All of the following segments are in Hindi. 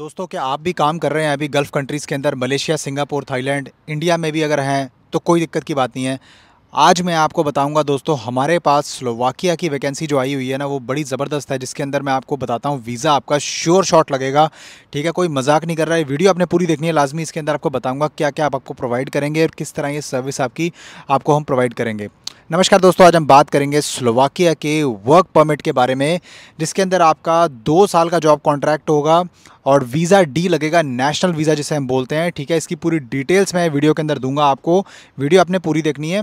दोस्तों क्या आप भी काम कर रहे हैं अभी गल्फ़ कंट्रीज़ के अंदर मलेशिया सिंगापुर थाईलैंड इंडिया में भी अगर हैं तो कोई दिक्कत की बात नहीं है आज मैं आपको बताऊंगा दोस्तों हमारे पास स्लोवाकिया की वैकेंसी जो आई हुई है ना वो बड़ी ज़बरदस्त है जिसके अंदर मैं आपको बताता हूँ वीज़ा आपका श्योर शॉट लगेगा ठीक है कोई मजाक नहीं कर रहा है वीडियो आपने पूरी देखनी है लाजमी इसके अंदर आपको बताऊँगा क्या क्या आप आपको प्रोवाइड करेंगे और किस तरह ये सर्विस आपकी आपको हम प्रोवाइड करेंगे नमस्कार दोस्तों आज हम बात करेंगे स्लोवाकिया के वर्क परमिट के बारे में जिसके अंदर आपका दो साल का जॉब कॉन्ट्रैक्ट होगा और वीज़ा डी लगेगा नेशनल वीज़ा जिसे हम बोलते हैं ठीक है इसकी पूरी डिटेल्स मैं वीडियो के अंदर दूंगा आपको वीडियो आपने पूरी देखनी है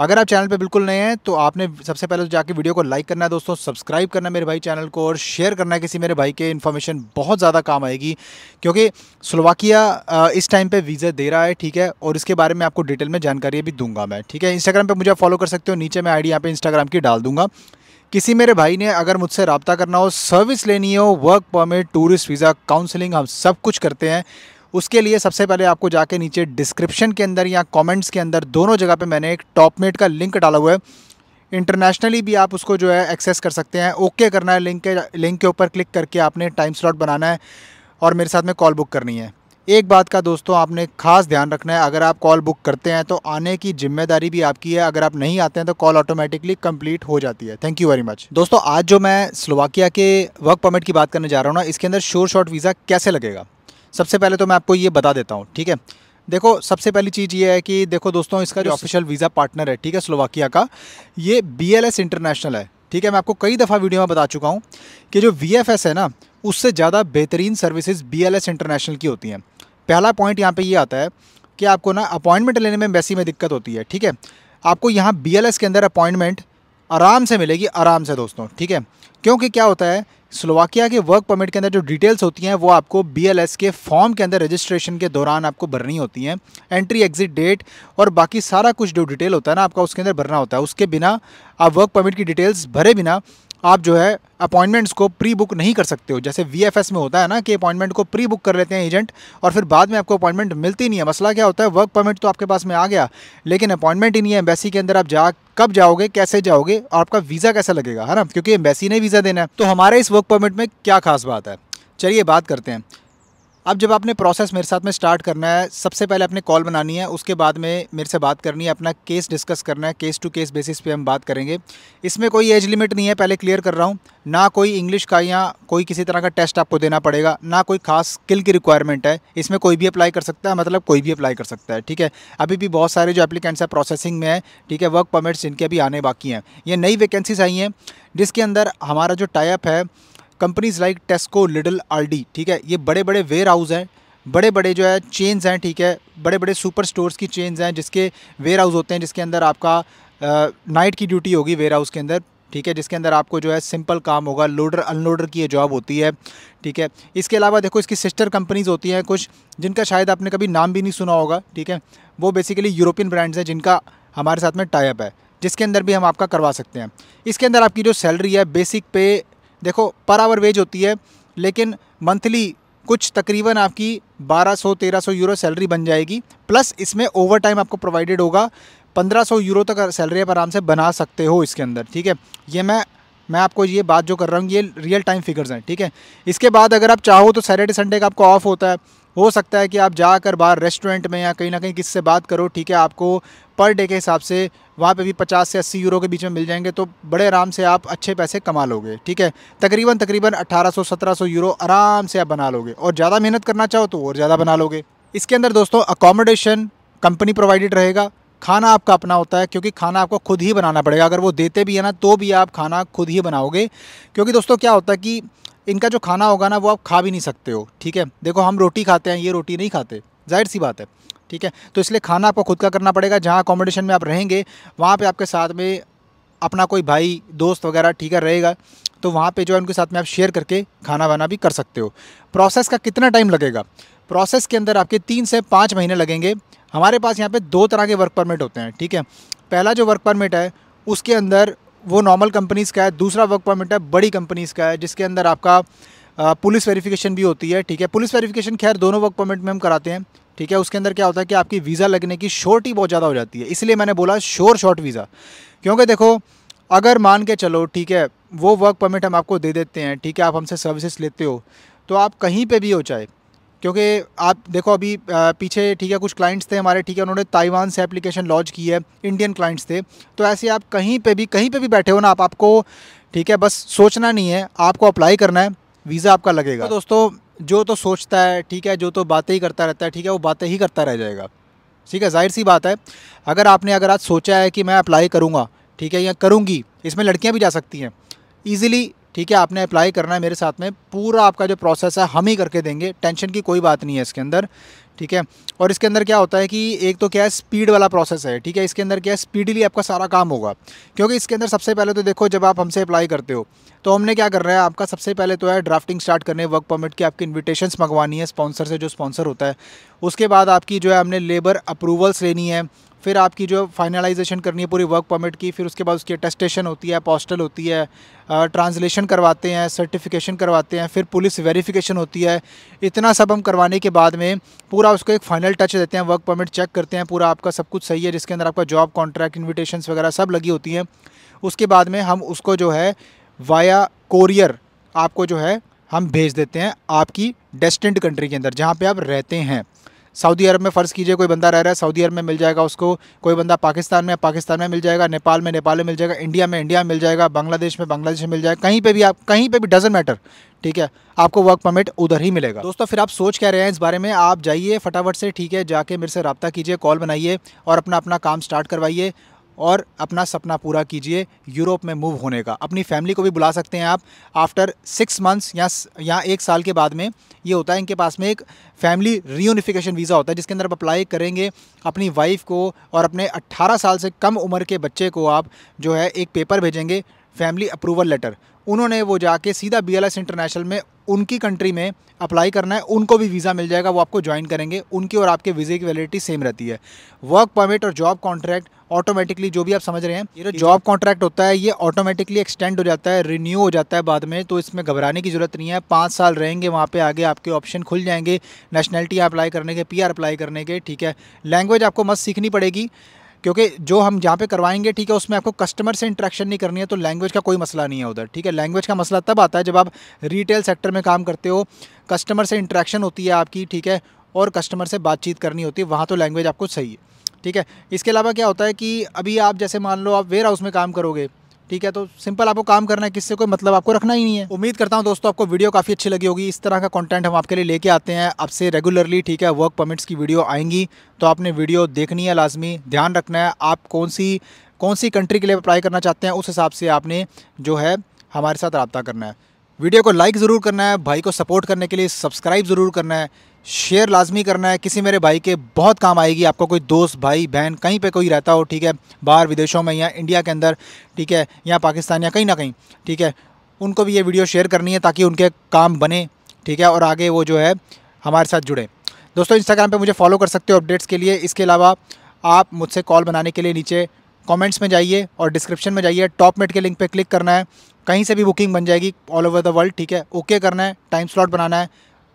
अगर आप चैनल पे बिल्कुल नए हैं तो आपने सबसे पहले तो जाके वीडियो को लाइक करना है दोस्तों सब्सक्राइब करना है मेरे भाई चैनल को और शेयर करना है किसी मेरे भाई के इन्फॉर्मेशन बहुत ज़्यादा काम आएगी क्योंकि स्लोवाकिया इस टाइम पे वीज़ा दे रहा है ठीक है और इसके बारे में आपको डिटेल में जानकारी भी दूंगा मैं ठीक है इंस्टाग्राम पर मुझे फॉलो कर सकते हो नीचे मैं आई डी यहाँ इंस्टाग्राम की डाल दूँगा किसी मेरे भाई ने अगर मुझसे रबता करना हो सर्विस लेनी हो work permit tourist visa counselling हम सब कुछ करते हैं उसके लिए सबसे पहले आपको जाके नीचे डिस्क्रिप्शन के अंदर या कमेंट्स के अंदर दोनों जगह पे मैंने एक टॉप मेट का लिंक डाला हुआ है इंटरनेशनली भी आप उसको जो है एक्सेस कर सकते हैं ओके करना है लिंक के लिंक के ऊपर क्लिक करके आपने टाइम स्लॉट बनाना है और मेरे साथ में कॉल बुक करनी है एक बात का दोस्तों आपने खास ध्यान रखना है अगर आप कॉल बुक करते हैं तो आने की जिम्मेदारी भी आपकी है अगर आप नहीं आते हैं तो कॉल ऑटोमेटिकली कंप्लीट हो जाती है थैंक यू वेरी मच दोस्तों आज जो मैं स्लोवाकिया के वर्क परमिट की बात करने जा रहा हूँ ना इसके अंदर शोर शॉर्ट वीज़ा कैसे लगेगा सबसे पहले तो मैं आपको ये बता देता हूँ ठीक है देखो सबसे पहली चीज़ ये है कि देखो दोस्तों इसका जो ऑफिशियल वीज़ा पार्टनर है ठीक है स्लोवाकिया का ये बी इंटरनेशनल है ठीक है मैं आपको कई दफ़ा वीडियो में बता चुका हूँ कि जो वी है ना उससे ज़्यादा बेहतरीन सर्विसेज बी इंटरनेशनल की होती हैं पहला पॉइंट यहाँ पर ये आता है कि आपको ना अपॉइंटमेंट लेने में वैसी में दिक्कत होती है ठीक है आपको यहाँ बी के अंदर अपॉइंटमेंट आराम से मिलेगी आराम से दोस्तों ठीक है क्योंकि क्या होता है स्लोवाकिया के वर्क परमिट के अंदर जो डिटेल्स होती हैं वो आपको बीएलएस के फॉर्म के अंदर रजिस्ट्रेशन के दौरान आपको भरनी होती हैं एंट्री एग्जिट डेट और बाकी सारा कुछ जो डिटेल होता है ना आपका उसके अंदर भरना होता है उसके बिना आप वर्क परमिट की डिटेल्स भरे बिना आप जो है अपॉइंटमेंट्स को प्री बुक नहीं कर सकते हो जैसे वी में होता है ना कि अपॉइंटमेंट को प्री बुक कर लेते हैं एजेंट और फिर बाद में आपको अपॉइंटमेंट मिलती नहीं है मसला क्या होता है वर्क परमिट तो आपके पास में आ गया लेकिन अपॉइंटमेंट ही नहीं है एम्बेसी के अंदर आप जा कब जाओगे कैसे जाओगे और आपका वीज़ा कैसा लगेगा है ना क्योंकि एम्बेसी ने वीज़ा देना है तो हमारे इस वर्क परमिट में क्या खास बात है चलिए बात करते हैं अब जब आपने प्रोसेस मेरे साथ में स्टार्ट करना है सबसे पहले आपने कॉल बनानी है उसके बाद में मेरे से बात करनी है अपना केस डिस्कस करना है केस टू केस बेसिस पे हम बात करेंगे इसमें कोई एज लिमिट नहीं है पहले क्लियर कर रहा हूँ ना कोई इंग्लिश का या कोई किसी तरह का टेस्ट आपको देना पड़ेगा ना कोई खास स्किल की रिक्वायरमेंट है इसमें कोई भी अप्लाई कर सकता है मतलब कोई भी अप्लाई कर सकता है ठीक है अभी भी बहुत सारे जो एप्लीकेंट्स हैं प्रोसेसिंग में है ठीक है वर्क परमिट्स इनके अभी आने बाकी हैं ये नई वैकेंसीज आई हैं जिसके अंदर हमारा जो टाइप है companies like Tesco Lidl Aldi ठीक है ये बड़े बड़े वेयर हाउस हैं बड़े बड़े जो है चेन्स हैं ठीक है बड़े बड़े सुपर स्टोर्स की चेन्स हैं जिसके वेयर हाउस होते हैं जिसके अंदर आपका नाइट की ड्यूटी होगी वेयर हाउस के अंदर ठीक है जिसके अंदर आपको जो है सिंपल काम होगा लोडर अनलोडर की ये जॉब होती है ठीक है इसके अलावा देखो इसकी सिस्टर कंपनीज़ होती हैं कुछ जिनका शायद आपने कभी नाम भी नहीं सुना होगा ठीक है वो बेसिकली यूरोपियन ब्रांड्स हैं जिनका हमारे साथ में टाइप है जिसके अंदर भी हम आपका करवा सकते हैं इसके अंदर आपकी जो सैलरी है बेसिक पे देखो पर आवर वेज होती है लेकिन मंथली कुछ तकरीबन आपकी 1200-1300 यूरो सैलरी बन जाएगी प्लस इसमें ओवर टाइम आपको प्रोवाइडेड होगा 1500 यूरो तक सैलरी आप आराम से बना सकते हो इसके अंदर ठीक है ये मैं मैं आपको ये बात जो कर रहा हूँ ये रियल टाइम फिगर्स हैं ठीक है इसके बाद अगर आप चाहो तो सैटरडे संडे का आपको ऑफ होता है हो सकता है कि आप जाकर बाहर रेस्टोरेंट में या कहीं ना कहीं किससे बात करो ठीक है आपको पर डे के हिसाब से वहाँ पे भी 50 से 80 यूरो के बीच में मिल जाएंगे तो बड़े आराम से आप अच्छे पैसे कमा लोगे ठीक है तकरीबन तकरीबन 1800-1700 यूरो आराम से आप बना लोगे और ज़्यादा मेहनत करना चाहो तो और ज़्यादा बना लोगे इसके अंदर दोस्तों अकोमोडेशन कंपनी प्रोवाइडेड रहेगा खाना आपका अपना होता है क्योंकि खाना आपको खुद ही बनाना पड़ेगा अगर वो देते भी है ना तो भी आप खाना खुद ही बनाओगे क्योंकि दोस्तों क्या होता है कि इनका जो खाना होगा ना वो आप खा भी नहीं सकते हो ठीक है देखो हम रोटी खाते हैं ये रोटी नहीं खाते जाहिर सी बात है ठीक है तो इसलिए खाना आपको खुद का करना पड़ेगा जहाँ अकोमोडेशन में आप रहेंगे वहाँ पर आपके साथ में अपना कोई भाई दोस्त वगैरह ठीक है रहेगा तो वहाँ पे जो है उनके साथ में आप शेयर करके खाना वाना भी कर सकते हो प्रोसेस का कितना टाइम लगेगा प्रोसेस के अंदर आपके तीन से पाँच महीने लगेंगे हमारे पास यहाँ पे दो तरह के वर्क परमिट होते हैं ठीक है पहला जो वर्क परमिट है उसके अंदर वो नॉर्मल कंपनीज़ का है दूसरा वर्क परमिट है बड़ी कंपनीज़ का है जिसके अंदर आपका पुलिस वेरिफिकेशन भी होती है ठीक है पुलिस वेरिफिकेशन खैर दोनों वर्क परमिट में हम कराते हैं ठीक है उसके अंदर क्या होता है कि आपकी वीज़ा लगने की शॉर्ट ही बहुत ज़्यादा हो जाती है इसलिए मैंने बोला शोर शॉर्ट वीज़ा क्योंकि देखो अगर मान के चलो ठीक है वो वर्क परमिट हम आपको दे देते हैं ठीक है आप हमसे सर्विसेज लेते हो तो आप कहीं पे भी हो चाहे क्योंकि आप देखो अभी पीछे ठीक है कुछ क्लाइंट्स थे हमारे ठीक है उन्होंने ताइवान से एप्लीकेशन लॉन्च की है इंडियन क्लाइंट्स थे तो ऐसे आप कहीं पे भी कहीं पे भी बैठे हो ना आप आपको ठीक है बस सोचना नहीं है आपको अप्लाई करना है वीज़ा आपका लगेगा तो दोस्तों जो तो सोचता है ठीक है जो तो बातें ही करता रहता है ठीक है वो बातें ही करता रह जाएगा ठीक है जाहिर सी बात है अगर आपने अगर आज सोचा है कि मैं अप्लाई करूँगा ठीक है या करूँगी इसमें लड़कियाँ भी जा सकती हैं ईजिली ठीक है आपने अप्लाई करना है मेरे साथ में पूरा आपका जो प्रोसेस है हम ही करके देंगे टेंशन की कोई बात नहीं है इसके अंदर ठीक है और इसके अंदर क्या होता है कि एक तो क्या है स्पीड वाला प्रोसेस है ठीक है इसके अंदर क्या है स्पीडली आपका सारा काम होगा क्योंकि इसके अंदर सबसे पहले तो देखो जब आप हमसे अप्लाई करते हो तो हमने क्या कर रहा है आपका सबसे पहले तो है ड्राफ्टिंग स्टार्ट करने वर्क परमिट की आपकी इन्विटेशन मंगवानी है स्पॉन्सर से जो स्पॉन्सर होता है उसके बाद आपकी जो है हमने लेबर अप्रूवल्स लेनी है फिर आपकी जो फाइनलाइजेशन करनी है पूरी वर्क परमिट की फिर उसके बाद उसकी अटेस्टेशन होती है पोस्टल होती है ट्रांसलेशन करवाते हैं सर्टिफिकेशन करवाते हैं फिर पुलिस वेरिफिकेशन होती है इतना सब हम करवाने के बाद में पूरा उसको एक फाइनल टच देते हैं वर्क परमिट चेक करते हैं पूरा आपका सब कुछ सही है जिसके अंदर आपका जॉब कॉन्ट्रैक्ट इन्विटेशन वगैरह सब लगी होती हैं उसके बाद में हम उसको जो है वाया कोरियर आपको जो है हम भेज देते हैं आपकी डेस्टिनेट कंट्री के अंदर जहाँ पर आप रहते हैं सऊदी अरब में फ़र्ज़ कीजिए कोई बंदा रह रहा है सऊदी अरब में मिल जाएगा उसको कोई बंदा पाकिस्तान में पाकिस्तान में मिल जाएगा नेपाल में नेपाल में मिल जाएगा इंडिया में इंडिया में मिल जाएगा बांग्लादेश में बांग्लादेश में मिल जाएगा कहीं पर भी आप कहीं पर भी डजेंट मैटर ठीक है आपको वर्क परमिट उधर ही मिलेगा दोस्तों फिर आप सोच क्या रहे हैं इस बारे में आप जाइए फटाफट से ठीक है जाके मेरे से रबता कीजिए कॉल बनाइए और अपना अपना काम स्टार्ट करवाइए और अपना सपना पूरा कीजिए यूरोप में मूव होने का अपनी फैमिली को भी बुला सकते हैं आप आफ्टर सिक्स मंथ्स या या एक साल के बाद में ये होता है इनके पास में एक फैमिली रीयूनिफिकेशन वीज़ा होता है जिसके अंदर आप अप्लाई करेंगे अपनी वाइफ को और अपने 18 साल से कम उम्र के बच्चे को आप जो है एक पेपर भेजेंगे फैमिली अप्रूवल लेटर उन्होंने वो जाके सीधा बी इंटरनेशनल में उनकी कंट्री में अप्लाई करना है उनको भी वीज़ा मिल जाएगा वो आपको ज्वाइन करेंगे उनकी और आपके वीज़े की वैलिडिटी सेम रहती है वर्क परमिट और जॉब कॉन्ट्रैक्ट ऑटोमेटिकली जो भी आप समझ रहे हैं ये जो जॉब कॉन्ट्रैक्ट होता है ये ऑटोमेटिकली एक्सटेंड हो जाता है रिन्यू हो जाता है बाद में तो इसमें घबराने की ज़रूरत नहीं है पाँच साल रहेंगे वहाँ पर आगे आपके ऑप्शन खुल जाएंगे नेशनलिटी अप्लाई करने के पी अप्लाई करने के ठीक है लैंग्वेज आपको मस्त सीखनी पड़ेगी क्योंकि जो हम जहाँ पे करवाएंगे ठीक है उसमें आपको कस्टमर से इंट्रैक्शन नहीं करनी है तो लैंग्वेज का कोई मसला नहीं है उधर ठीक है लैंग्वेज का मसला तब आता है जब आप रिटेल सेक्टर में काम करते हो कस्टमर से इंट्रैक्शन होती है आपकी ठीक है और कस्टमर से बातचीत करनी होती है वहाँ तो लैंग्वेज आपको सही है ठीक है इसके अलावा क्या होता है कि अभी आप जैसे मान लो आप वेयर हाउस में काम करोगे ठीक है तो सिंपल आपको काम करना है किससे कोई मतलब आपको रखना ही नहीं है उम्मीद करता हूँ दोस्तों आपको वीडियो काफ़ी अच्छी लगी होगी इस तरह का कंटेंट हम आपके लिए लेके आते हैं आपसे रेगुलरली ठीक है वर्क परमिट्स की वीडियो आएंगी तो आपने वीडियो देखनी है लाजमी ध्यान रखना है आप कौन सी कौन सी कंट्री के लिए अप्लाई करना चाहते हैं उस हिसाब से आपने जो है हमारे साथ रबता करना है वीडियो को लाइक ज़रूर करना है भाई को सपोर्ट करने के लिए सब्सक्राइब ज़रूर करना है शेयर लाजमी करना है किसी मेरे भाई के बहुत काम आएगी आपका कोई दोस्त भाई बहन कहीं पे कोई रहता हो ठीक है बाहर विदेशों में या इंडिया के अंदर ठीक है या पाकिस्तान या कहीं ना कहीं ठीक है उनको भी ये वीडियो शेयर करनी है ताकि उनके काम बने ठीक है और आगे वो जो है हमारे साथ जुड़े दोस्तों इंस्टाग्राम पर मुझे फॉलो कर सकते हो अपडेट्स के लिए इसके अलावा आप मुझसे कॉल बनाने के लिए नीचे कॉमेंट्स में जाइए और डिस्क्रिप्शन में जाइए टॉप मेट के लिंक पर क्लिक करना है कहीं से भी बुकिंग बन जाएगी ऑल ओवर द वर्ल्ड ठीक है ओके करना है टाइम स्लॉट बनाना है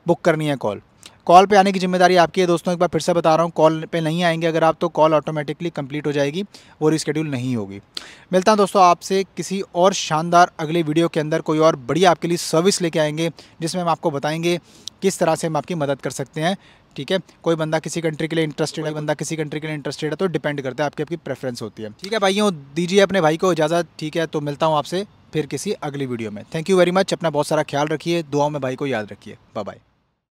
बुक करनी है कॉल कॉल पे आने की जिम्मेदारी आपकी है दोस्तों एक बार फिर से बता रहा हूँ कॉल पे नहीं आएंगे अगर आप तो कॉल ऑटोमेटिकली कंप्लीट हो जाएगी वो रिस्केड्यूल नहीं होगी मिलता हूँ दोस्तों आपसे किसी और शानदार अगले वीडियो के अंदर कोई और बढ़िया आपके लिए सर्विस लेके आएंगे जिसमें हम आपको बताएंगे किस तरह से हम आपकी मदद कर सकते हैं ठीक है कोई बंदा किसी कंट्री के लिए इंटरेस्टेड है बंदा किसी कंट्री के लिए इंटरेस्टेड है तो डिपेंड करता है आपकी आपकी प्रेफरेंस होती है ठीक है भाइयों दीजिए अपने भाई को इजाज़त ठीक है तो मिलता हूँ आपसे फिर किसी अगली वीडियो में थैंक यू वेरी मच अपना बहुत सारा ख्याल रखिए दुआओं में भाई को याद रखिए बाय बाय